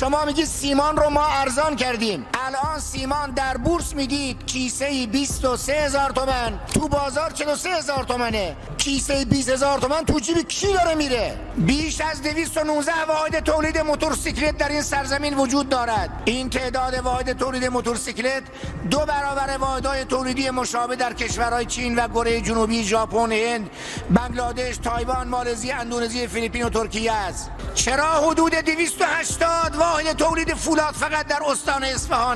شما میگی سیمان رو ما ارزان کردیم الان سیمان در بورس میدید کیسه 23 هزار تومن تو بازار 43 هزار تومنه کیسه 20 هزار تومن تو جیب کی داره میره بیش از 219 واحد تولید موتورسیکلت در این سرزمین وجود دارد این تعداد واحد تولید موتورسیکلت دو برابر واحدهای تولیدی مشابه در کشورهای چین و کره جنوبی، ژاپن، هند، بنگلادش، تایوان، مالزی، اندونزی، فیلیپین و ترکیه است. چرا حدود 280 واحد تولید فولاد فقط در استان اصفهان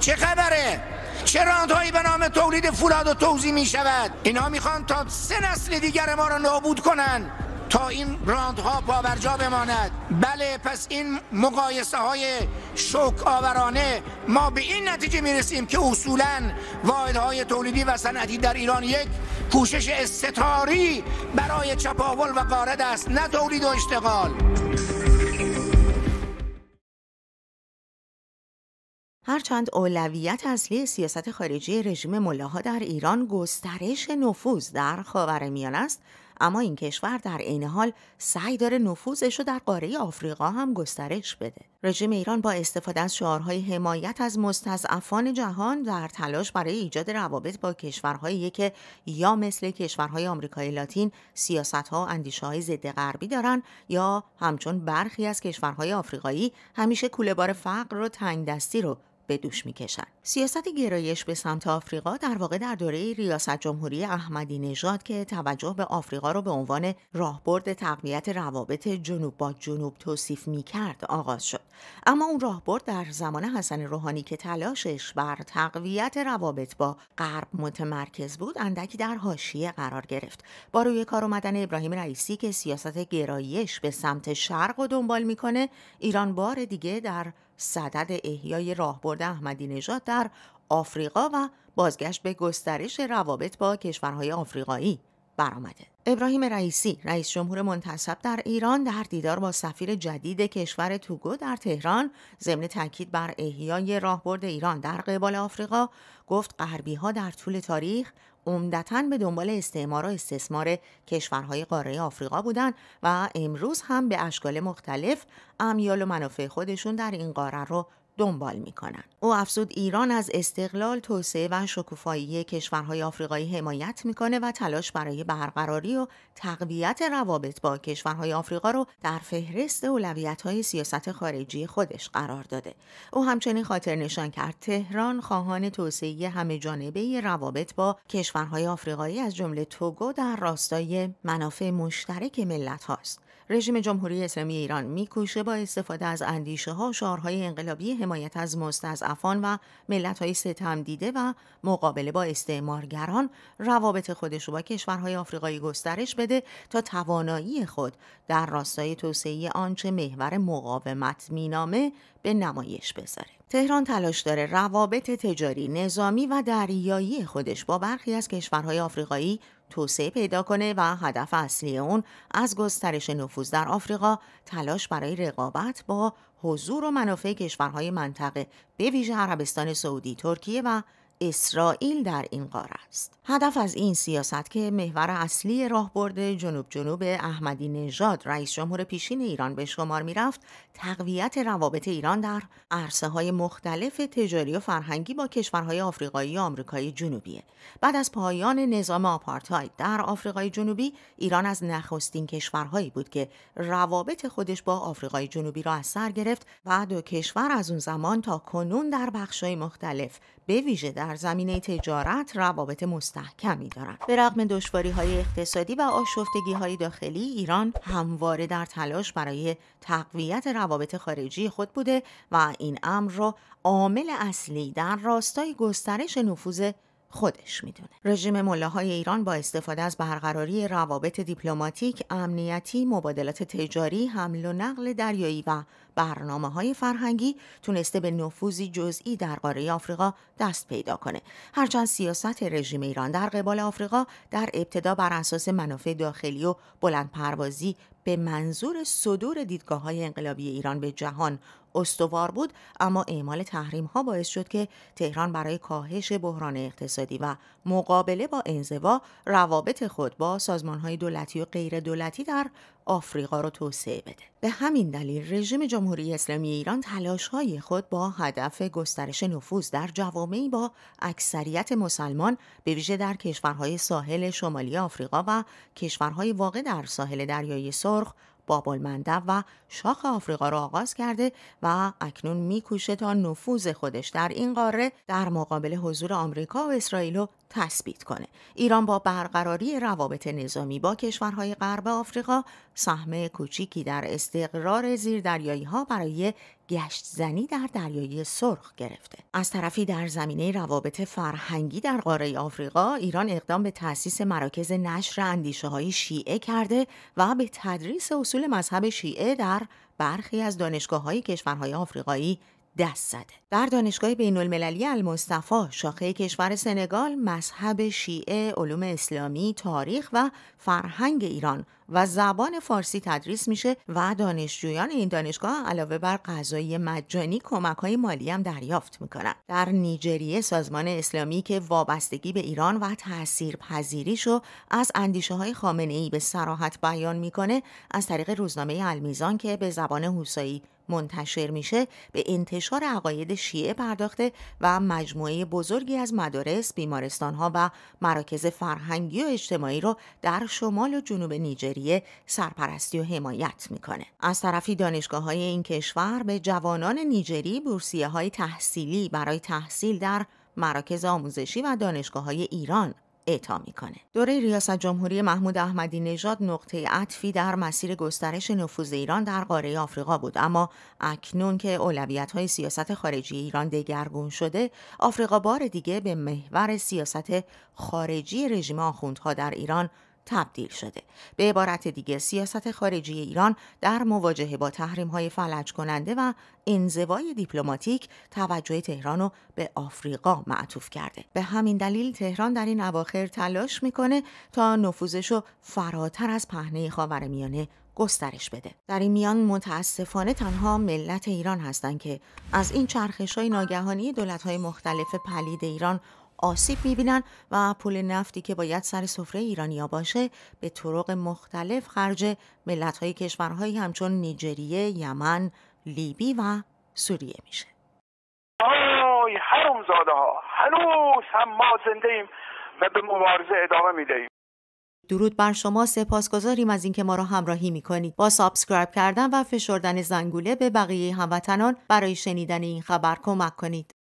چه خبره چه راندهایی به نام تولید فولاد و توزیع می شود اینها میخوان تا سه نسل دیگر ما را نابود کنند تا این راندها پابرجا بماند بله پس این مقایسه های شوک آورانه ما به این نتیجه میرسیم که اصولا واحدهای تولیدی و صنعتی در ایران یک کوشش استتاری برای چپاول و قارد است نه تولید و اشتغال هرچند اولویت اصلی سیاست خارجی رژیم ملاها در ایران گسترش نفوذ در میان است اما این کشور در عین حال سعی داره نفوذش رو در قاره آفریقا هم گسترش بده رژیم ایران با استفاده از شعارهای حمایت از مستضعفان جهان در تلاش برای ایجاد روابط با کشورهایی که یا مثل کشورهای آمریکای لاتین سیاستها و اندیشههای ضد غربی دارن یا همچون برخی از کشورهای آفریقایی همیشه کولهبار فقر و تنگدستی رو به دوش کشن. سیاست گرایش به سمت آفریقا در واقع در دوره ریاست جمهوری احمدی نژاد که توجه به آفریقا رو به عنوان راهبرد تقویت روابط جنوب با جنوب توصیف میکرد آغاز شد اما اون راهبرد در زمان حسن روحانی که تلاشش بر تقویت روابط با غرب متمرکز بود اندکی در حاشیه قرار گرفت با روی کار آمدن ابراهیم رئیسی که سیاست گرایش به سمت شرق و دنبال میکنه ایران بار دیگه در صدد احیای راهبرد احمدی نژاد در آفریقا و بازگشت به گسترش روابط با کشورهای آفریقایی برآمده ابراهیم رئیسی رئیس جمهور منتصب در ایران در دیدار با سفیر جدید کشور توگو در تهران ضمن تاکید بر احیای راهبرد ایران در قبال آفریقا گفت غربی ها در طول تاریخ عمدتا به دنبال استعمار و استثمار کشورهای قاره آفریقا بودند و امروز هم به اشکال مختلف امیال و منافع خودشون در این قاره رو دنبال می کنند. او افزود ایران از استقلال توسعه و شکوفایی کشورهای آفریقایی حمایت میکنه و تلاش برای برقراری و تقویت روابط با کشورهای آفریقا رو در فهرست های سیاست خارجی خودش قرار داده. او همچنین خاطر نشان کرد تهران خواهان توسعه همه جانبه روابط با کشورهای آفریقایی از جمله توگو در راستای منافع مشترک ملت هاست. رژیم جمهوری اسلامی ایران میکوشه با استفاده از اندیشه ها شعارهای انقلابی حمایت از مستضعفان و ملت های ستم دیده و مقابله با استعمارگران روابط خودش رو با کشورهای آفریقایی گسترش بده تا توانایی خود در راستای توسعه آنچه محور مقاومت مینامه به نمایش بذاره تهران تلاش داره روابط تجاری، نظامی و دریایی خودش با برخی از کشورهای آفریقایی توسعه پیدا کنه و هدف اصلی اون از گسترش نفوذ در آفریقا تلاش برای رقابت با حضور و منافع کشورهای منطقه به ویژه عربستان سعودی، ترکیه و اسرائیل در این قاره است. هدف از این سیاست که محور اصلی راهبرد جنوب جنوب احمدی نژاد رئیس جمهور پیشین ایران به شمار میرفت تقویت روابط ایران در عرصه های مختلف تجاری و فرهنگی با کشورهای آفریقایی و آمریکای جنوبیه بعد از پایان نظام آپارتاید در آفریقای جنوبی ایران از نخستین کشورهایی بود که روابط خودش با آفریقای جنوبی را از سر گرفت و دو کشور از اون زمان تا کنون در بخشهای مختلف به ویژه در زمینه تجارت روابط مستحکمی دارند به رغم های اقتصادی و های داخلی ایران همواره در تلاش برای تقویت روابط خارجی خود بوده و این امر را عامل اصلی در راستای گسترش نفوذ خودش میدونه رژیم ملاهای ایران با استفاده از برقراری روابط دیپلماتیک امنیتی مبادلات تجاری حمل و نقل دریایی و برنامه های فرهنگی تونسته به نفوذی جزئی در قاره آفریقا دست پیدا کنه هرچند سیاست رژیم ایران در قبال آفریقا در ابتدا بر اساس منافع داخلی و بلندپروازی به منظور صدور دیدگاه های انقلابی ایران به جهان استوار بود اما اعمال تحریم ها باعث شد که تهران برای کاهش بحران اقتصادی و مقابله با انزوا روابط خود با سازمان های دولتی و غیر دولتی در آفریقا رو توسعه بده به همین دلیل رژیم جمهوری اسلامی ایران تلاشهای خود با هدف گسترش نفوذ در جوامعی با اکثریت مسلمان به ویژه در کشورهای ساحل شمالی آفریقا و کشورهای واقع در ساحل دریای سرخ بابالمنده و شاخ آفریقا را آغاز کرده و اکنون میکوشه تا نفوذ خودش در این قاره در مقابل حضور آمریکا و اسرائیل و تثبیت کنه ایران با برقراری روابط نظامی با کشورهای غرب آفریقا سهم کوچیکی در استقرار زیردریایی ها برای گشت زنی در دریای سرخ گرفته از طرفی در زمینه روابط فرهنگی در قاره آفریقا ایران اقدام به تأسیس مراکز نشر اندیشه های شیعه کرده و به تدریس اصول مذهب شیعه در برخی از دانشگاه های کشورهای آفریقایی دست در دانشگاه بین المللی المصطفا شاخه کشور سنگال مذهب شیعه علوم اسلامی تاریخ و فرهنگ ایران و زبان فارسی تدریس میشه و دانشجویان این دانشگاه علاوه بر غذای مجانی کمک های مالی هم دریافت میکنن در نیجریه سازمان اسلامی که وابستگی به ایران و تأثیر پذیریشو از اندیشه های خامنه ای به سراحت بیان میکنه از طریق روزنامه المیزان که به زبان حوسایی منتشر میشه به انتشار عقاید شیعه پرداخته و مجموعه بزرگی از مدارس، بیمارستانها و مراکز فرهنگی و اجتماعی رو در شمال و جنوب نیجریه سرپرستی و حمایت میکنه. از طرفی دانشگاه های این کشور به جوانان نیجری بورسیه های تحصیلی برای تحصیل در مراکز آموزشی و دانشگاه های ایران اعطا میکنه دوره ریاست جمهوری محمود احمدی نژاد نقطه عطفی در مسیر گسترش نفوذ ایران در قاره آفریقا بود اما اکنون که اولویت های سیاست خارجی ایران دگرگون شده آفریقا بار دیگه به محور سیاست خارجی رژیم آخوندها در ایران تبدیل شده به عبارت دیگه سیاست خارجی ایران در مواجهه با تحریم های فلج کننده و انزوای دیپلماتیک توجه تهران رو به آفریقا معطوف کرده به همین دلیل تهران در این اواخر تلاش میکنه تا نفوذش رو فراتر از پهنه خاورمیانه گسترش بده در این میان متاسفانه تنها ملت ایران هستند که از این چرخش های ناگهانی دولت های مختلف پلید ایران آسیب میبینن و پول نفتی که باید سر سفره ایرانیا باشه به طرق مختلف خرج ملتهای کشورهایی همچون نیجریه، یمن، لیبی و سوریه میشه آی حرم ها هنوز هم ما زنده ایم و به مبارزه ادامه میدهیم درود بر شما سپاسگزاریم از اینکه ما را همراهی میکنید با سابسکرایب کردن و فشردن زنگوله به بقیه هموطنان برای شنیدن این خبر کمک کنید